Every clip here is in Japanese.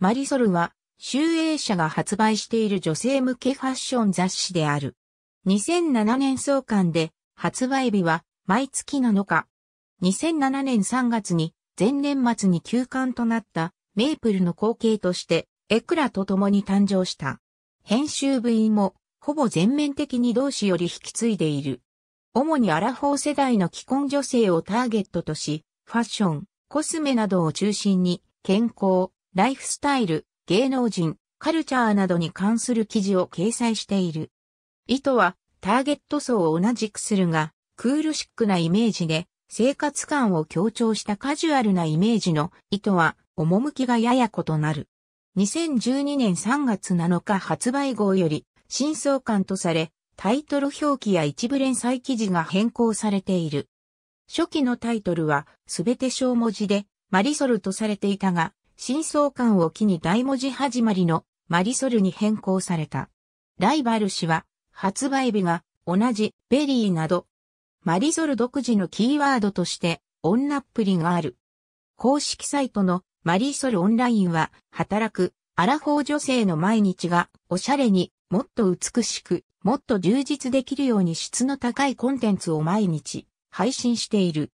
マリソルは、集英社が発売している女性向けファッション雑誌である。2007年創刊で、発売日は毎月7日。2007年3月に、前年末に休刊となったメープルの後継として、エクラと共に誕生した。編集部員も、ほぼ全面的に同志より引き継いでいる。主にアラフォー世代の既婚女性をターゲットとし、ファッション、コスメなどを中心に、健康、ライフスタイル、芸能人、カルチャーなどに関する記事を掲載している。意図は、ターゲット層を同じくするが、クールシックなイメージで、生活感を強調したカジュアルなイメージの意図は、趣がやや異なる。2012年3月7日発売号より、真相感とされ、タイトル表記や一部連載記事が変更されている。初期のタイトルは、すべて小文字で、マリソルとされていたが、真相感を機に大文字始まりのマリソルに変更された。ライバル誌は発売日が同じベリーなど、マリソル独自のキーワードとして女っぷりがある。公式サイトのマリソルオンラインは働くアラフォー女性の毎日がおしゃれにもっと美しくもっと充実できるように質の高いコンテンツを毎日配信している。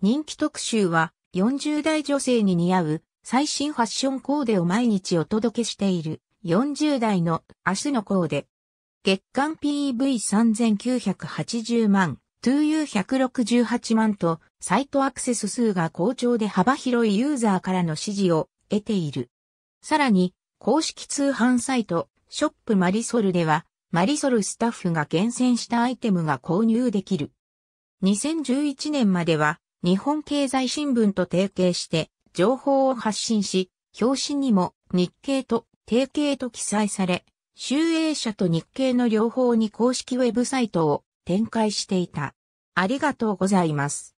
人気特集は40代女性に似合う最新ファッションコーデを毎日お届けしている40代の明日のコーデ。月間 PV3980 万、2U168 万とサイトアクセス数が好調で幅広いユーザーからの支持を得ている。さらに、公式通販サイト、ショップマリソルでは、マリソルスタッフが厳選したアイテムが購入できる。2011年までは、日本経済新聞と提携して、情報を発信し、表紙にも日経と定型と記載され、集英社と日経の両方に公式ウェブサイトを展開していた。ありがとうございます。